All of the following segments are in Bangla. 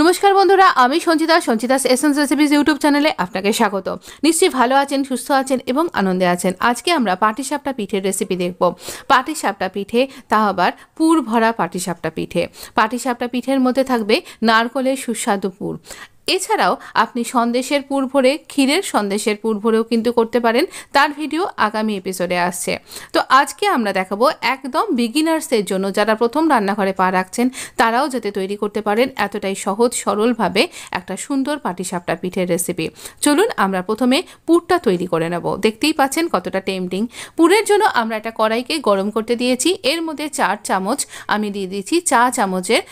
নমস্কার বন্ধুরা আমি Sanchita Sanchita essence recipes YouTube চ্যানেলে আপনাকে স্বাগত নিশ্চয়ই ভালো আছেন সুস্থ আছেন এবং আনন্দে আছেন আজকে আমরা পাটিসাপটা পিঠের রেসিপি দেখব পাটিসাপটা পিঠে তা আবার পুর ভরা পাটিসাপটা পিঠে পাটিসাপটা পিঠের মধ্যে থাকবে নারকলের সুস্বাদু পুর এছাড়াও আপনি সন্দেশের পুর ভরে ক্ষীরের সন্দেশের ভরেও কিন্তু করতে পারেন তার ভিডিও আগামী এপিসোডে আসছে তো আজকে আমরা দেখাবো একদম বিগিনার্সদের জন্য যারা প্রথম রান্নাঘরে পা রাখছেন তারাও যাতে তৈরি করতে পারেন এতটাই সহজ সরলভাবে একটা সুন্দর পাটিসাপটা পিঠের রেসিপি চলুন আমরা প্রথমে পুরটা তৈরি করে নেব দেখতেই পাচ্ছেন কতটা টেমটিং পুরের জন্য আমরা একটা কড়াইকে গরম করতে দিয়েছি এর মধ্যে চার চামচ আমি দিয়ে দিয়েছি চা চামচের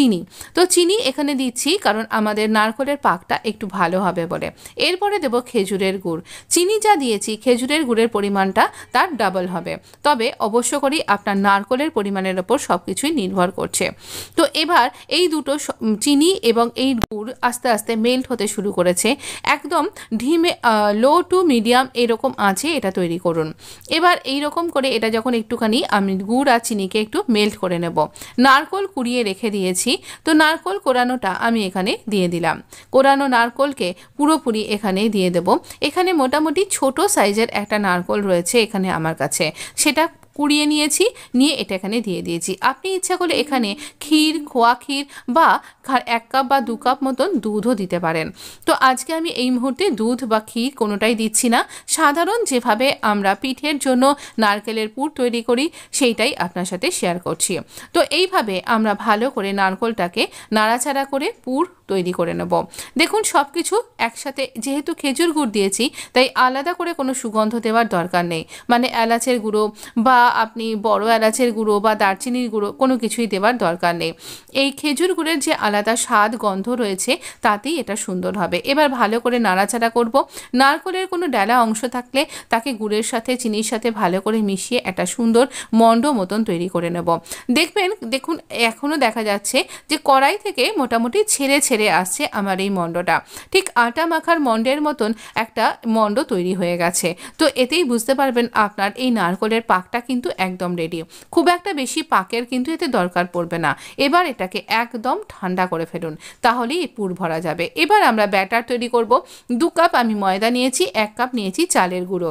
চিনি তো চিনি এখানে দিচ্ছি কারণ আমাদের নারকলের পাকটা একটু ভালো হবে বলে এরপরে দেব খেজুরের গুড় চিনি যা দিয়েছি খেজুরের গুড়ের পরিমাণটা তার ডাবল হবে তবে অবশ্য করি আপনার নারকলের পরিমাণের ওপর সব কিছুই নির্ভর করছে তো এবার এই দুটো চিনি এবং এই গুড় আস্তে আস্তে মেল্ট হতে শুরু করেছে একদম ঢিমে লো টু মিডিয়াম এরকম আছে এটা তৈরি করুন এবার এই রকম করে এটা যখন একটুখানি আমি গুড় আর চিনিকে একটু মেল্ট করে নেব নারকল কুড়িয়ে রেখে দিয়েছি দিয়েছি তো নারকোল কোরানোটা আমি এখানে দিয়ে দিলাম কোরানো নারকোলকে পুরোপুরি এখানে দিয়ে দেব এখানে মোটামুটি ছোট সাইজের একটা নারকোল রয়েছে এখানে আমার কাছে সেটা কুড়িয়ে নিয়েছি নিয়ে এটা এখানে দিয়ে দিয়েছি আপনি ইচ্ছা করলে এখানে ক্ষীর খোয়া ক্ষীর বা এক কাপ বা দু কাপ মতন দুধও দিতে পারেন তো আজকে আমি এই মুহূর্তে দুধ বা ক্ষীর কোনোটাই দিচ্ছি না সাধারণ যেভাবে আমরা পিঠের জন্য নারকেলের পুর তৈরি করি সেইটাই আপনার সাথে শেয়ার করছি তো এইভাবে আমরা ভালো করে নারকলটাকে নাড়াচাড়া করে পুর তৈরি করে নেব দেখুন সব কিছু একসাথে যেহেতু খেজুর গুড় দিয়েছি তাই আলাদা করে কোনো সুগন্ধ দেওয়ার দরকার নেই মানে এলাচের গুঁড়ো বা আপনি বড় এলাচের গুঁড়ো বা দারচিনির গুঁড়ো কোনো কিছুই দেওয়ার দরকার নেই এই খেজুর গুঁড়ের যে আলাদা স্বাদ গন্ধ রয়েছে তাতেই এটা সুন্দর হবে এবার ভালো করে নাড়াচাড়া করব নারকলের কোনো ডালা অংশ থাকলে তাকে গুড়ের সাথে চিনির সাথে ভালো করে মিশিয়ে একটা সুন্দর মণ্ড মতন তৈরি করে নেব দেখবেন দেখুন এখনও দেখা যাচ্ছে যে কড়াই থেকে মোটামুটি ছেড়ে ছেড়ে আসছে আমার এই মণ্ডটা ঠিক আটা মাখার মণ্ডের মতন একটা মণ্ড তৈরি হয়ে গেছে তো এতেই বুঝতে পারবেন আপনার এই নারকলের পাকটা কিন্তু কিন্তু একদম রেডি খুব একটা বেশি পাকের কিন্তু এতে দরকার পড়বে না এবার এটাকে একদম ঠান্ডা করে ফেলুন তাহলেই পুর ভরা যাবে এবার আমরা ব্যাটার তৈরি করব দু কাপ আমি ময়দা নিয়েছি এক কাপ নিয়েছি চালের গুঁড়ো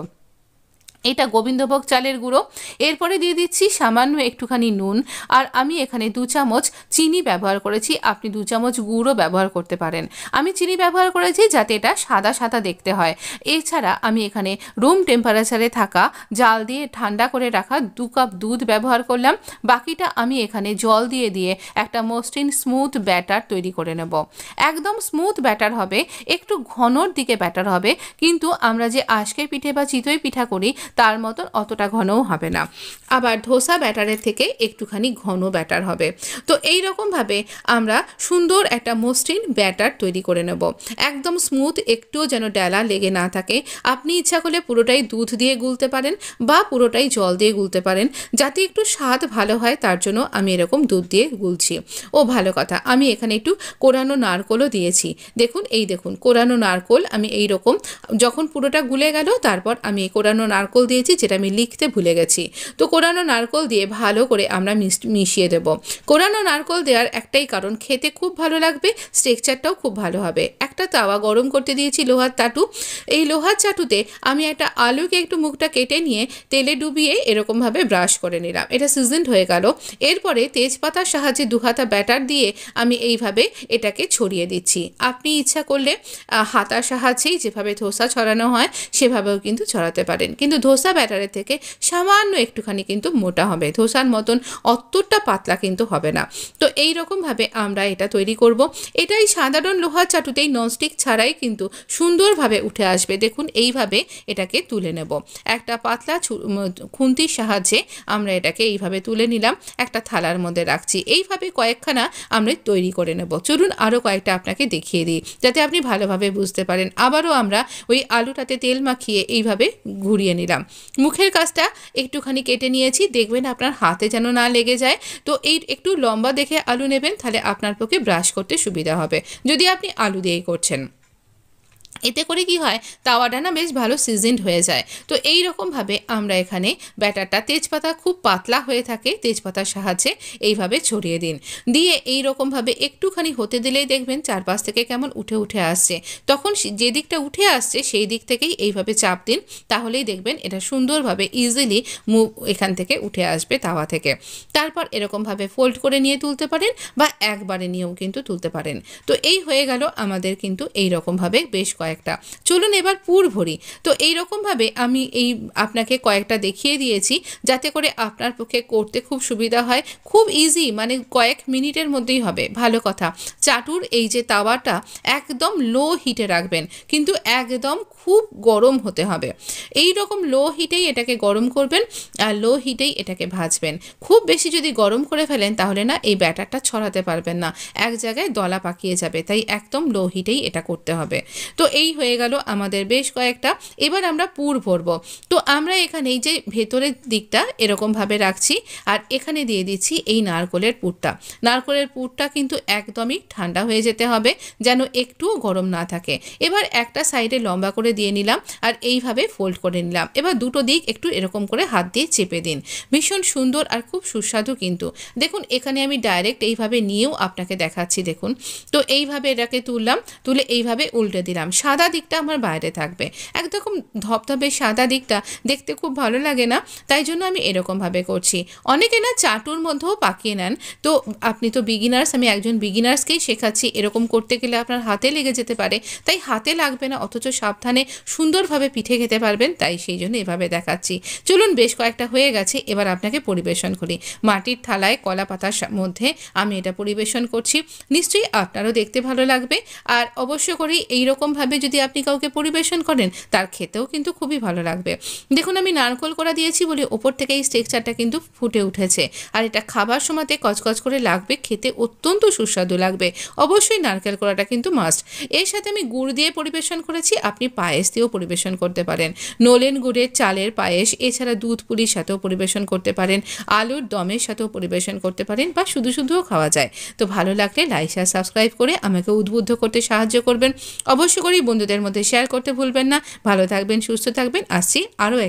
এটা গোবিন্দভোগ চালের গুঁড়ো এরপরে দিয়ে দিচ্ছি সামান্য একটুখানি নুন আর আমি এখানে দু চামচ চিনি ব্যবহার করেছি আপনি দু চামচ গুঁড়ো ব্যবহার করতে পারেন আমি চিনি ব্যবহার করেছি যাতে এটা সাদা সাদা দেখতে হয় এছাড়া আমি এখানে রুম টেম্পারেচারে থাকা জাল দিয়ে ঠান্ডা করে রাখা দু কাপ দুধ ব্যবহার করলাম বাকিটা আমি এখানে জল দিয়ে দিয়ে একটা মসৃণ স্মুথ ব্যাটার তৈরি করে নেব একদম স্মুথ ব্যাটার হবে একটু ঘনর দিকে ব্যাটার হবে কিন্তু আমরা যে আজকের পিঠে বা চিতই পিঠা করি তার মতন অতটা ঘনও হবে না আবার ধোসা ব্যাটারের থেকে একটুখানি ঘন ব্যাটার হবে তো এই রকমভাবে আমরা সুন্দর একটা মসৃণ ব্যাটার তৈরি করে নেব একদম স্মুথ একটুও যেন ডেলা লেগে না থাকে আপনি ইচ্ছা করলে পুরোটাই দুধ দিয়ে গুলতে পারেন বা পুরোটাই জল দিয়ে গুলতে পারেন যাতে একটু স্বাদ ভালো হয় তার জন্য আমি এরকম দুধ দিয়ে গুলছি ও ভালো কথা আমি এখানে একটু কোরানো নারকোলও দিয়েছি দেখুন এই দেখুন কোরানো নারকোল আমি এই রকম যখন পুরোটা গুলে গেল তারপর আমি কোরানো নারকোল নারকোল দিয়েছি যেটা আমি লিখতে ভুলে গেছি তো কোরানো নারকোল দিয়ে ভালো করে আমরা মিশিয়ে দেব কোরানো নারকোল দেওয়ার একটাই কারণ খেতে খুব ভালো লাগবে স্ট্রেকচারটাও খুব ভালো হবে একটা তাওয়া গরম করতে দিয়েছি লোহার চাটু এই লোহার চাটুতে আমি একটা আলুকে একটু মুখটা কেটে নিয়ে তেলে ডুবিয়ে এরকমভাবে ব্রাশ করে নিলাম এটা সিজেন্ট হয়ে গেল এরপরে তেজপাতার সাহায্যে দুহাতা ব্যাটার দিয়ে আমি এইভাবে এটাকে ছড়িয়ে দিচ্ছি আপনি ইচ্ছা করলে হাতার সাহায্যেই যেভাবে ধোসা ছড়ানো হয় সেভাবেও কিন্তু ছড়াতে পারেন কিন্তু ধোসা ব্যাটারের থেকে সামান্য একটুখানি কিন্তু মোটা হবে ধোসার মতন অতটা পাতলা কিন্তু হবে না তো এই রকমভাবে আমরা এটা তৈরি করব এটাই সাধারণ লোহার চাটুতেই ননস্টিক ছাড়াই কিন্তু সুন্দরভাবে উঠে আসবে দেখুন এইভাবে এটাকে তুলে নেব একটা পাতলা খুন্তির সাহায্যে আমরা এটাকে এইভাবে তুলে নিলাম একটা থালার মধ্যে রাখছি এইভাবে কয়েকখানা আমরা তৈরি করে নেব চলুন আরও কয়েকটা আপনাকে দেখিয়ে দিই যাতে আপনি ভালোভাবে বুঝতে পারেন আবারও আমরা ওই আলুটাতে তেল মাখিয়ে এইভাবে ঘুরিয়ে নিলাম দিলাম মুখের কাজটা একটুখানি কেটে নিয়েছি দেখবেন আপনার হাতে যেন না লেগে যায় তো এই একটু লম্বা দেখে আলু নেবেন তাহলে আপনার পক্ষে ব্রাশ করতে সুবিধা হবে যদি আপনি আলু দিয়েই করছেন এতে করে কি হয় তাওয়াটা না বেশ ভালো সিজেন্ড হয়ে যায় তো এই রকমভাবে আমরা এখানে ব্যাটারটা তেজপাতা খুব পাতলা হয়ে থাকে তেজপাতার সাহায্যে এইভাবে ছড়িয়ে দিন দিয়ে এই রকমভাবে একটুখানি হতে দিলেই দেখবেন চারপাশ থেকে কেমন উঠে উঠে আসছে তখন যে দিকটা উঠে আসছে সেই দিক থেকেই এইভাবে চাপ দিন তাহলেই দেখবেন এটা সুন্দরভাবে ইজিলি মুভ এখান থেকে উঠে আসবে তাওয়া থেকে তারপর এরকমভাবে ফোল্ড করে নিয়ে তুলতে পারেন বা একবারে নিয়েও কিন্তু তুলতে পারেন তো এই হয়ে গেল আমাদের কিন্তু এই রকমভাবে বেশ কয়েক কয়েকটা চলুন এবার পুর ভরি তো এই আমি এই আপনাকে কয়েকটা দেখিয়ে দিয়েছি যাতে করে আপনার পক্ষে করতে খুব সুবিধা হয় খুব ইজি মানে কয়েক মিনিটের মধ্যেই হবে ভালো কথা চাটুর এই যে তাওয়াটা একদম লো হিটে রাখবেন কিন্তু একদম খুব গরম হতে হবে এই রকম লো হিটেই এটাকে গরম করবেন আর লো হিটেই এটাকে ভাজবেন খুব বেশি যদি গরম করে ফেলেন তাহলে না এই ব্যাটারটা ছড়াতে পারবেন না এক জায়গায় দলা পাকিয়ে যাবে তাই একদম লো হিটেই এটা করতে হবে তো এই হয়ে গেল আমাদের বেশ কয়েকটা এবার আমরা পুর ভরব তো আমরা এখানে এই যে ভেতরের দিকটা এরকমভাবে রাখছি আর এখানে দিয়ে দিচ্ছি এই নারকোলের পুরটা নারকোলের পুরটা কিন্তু একদমই ঠান্ডা হয়ে যেতে হবে যেন একটুও গরম না থাকে এবার একটা সাইডে লম্বা করে দিয়ে নিলাম আর এইভাবে ফোল্ড করে নিলাম এবার দুটো দিক একটু এরকম করে হাত দিয়ে চেপে দিন ভীষণ সুন্দর আর খুব সুস্বাদু কিন্তু দেখুন এখানে আমি ডাইরেক্ট এইভাবে নিয়েও আপনাকে দেখাচ্ছি দেখুন তো এইভাবে এটাকে তুললাম তুলে এইভাবে উল্টে দিলাম সাদা দিকটা আমার বাইরে থাকবে একরকম ধপধপে সাদা দিকটা দেখতে খুব ভালো লাগে না তাই জন্য আমি এরকমভাবে করছি অনেকে না চাটুর মধ্যেও পাকিয়ে নেন তো আপনি তো বিগিনার্স আমি একজন বিগিনার্সকেই শেখাচ্ছি এরকম করতে গেলে আপনার হাতে লেগে যেতে পারে তাই হাতে লাগবে না অথচ সাবধানে সুন্দরভাবে পিঠে খেতে পারবেন তাই সেই জন্য এভাবে দেখাচ্ছি চলুন বেশ কয়েকটা হয়ে গেছে এবার আপনাকে পরিবেশন করি মাটির থালায় কলা পাতার মধ্যে আমি এটা পরিবেশন করছি নিশ্চয়ই আপনারও দেখতে ভালো লাগবে আর অবশ্য করি এইরকমভাবে যদি আপনি কাউকে পরিবেশন করেন তার খেতেও কিন্তু খুবই ভালো লাগবে দেখুন আমি নারকোল করা দিয়েছি বলে ওপর থেকে এই স্টেকচারটা কিন্তু ফুটে উঠেছে আর এটা খাবার সময়তে কচকচ করে লাগবে খেতে অত্যন্ত সুস্বাদু লাগবে অবশ্যই নারকেল করাটা কিন্তু মাস্ট এর সাথে আমি গুড় দিয়ে পরিবেশন করেছি আপনি পায়েস দিয়েও পরিবেশন করতে পারেন নলেন গুড়ের চালের পায়েস এছাড়া দুধ পুলির সাথেও পরিবেশন করতে পারেন আলুর দমের সাথেও পরিবেশন করতে পারেন বা শুধু শুধুও খাওয়া যায় তো ভালো লাগলে লাইক শেয়ার সাবস্ক্রাইব করে আমাকে উদ্বুদ্ধ করতে সাহায্য করবেন অবশ্য করি বন্ধুদের মধ্যে শেয়ার করতে ভুলবেন না ভালো থাকবেন সুস্থ থাকবেন আসছি আরও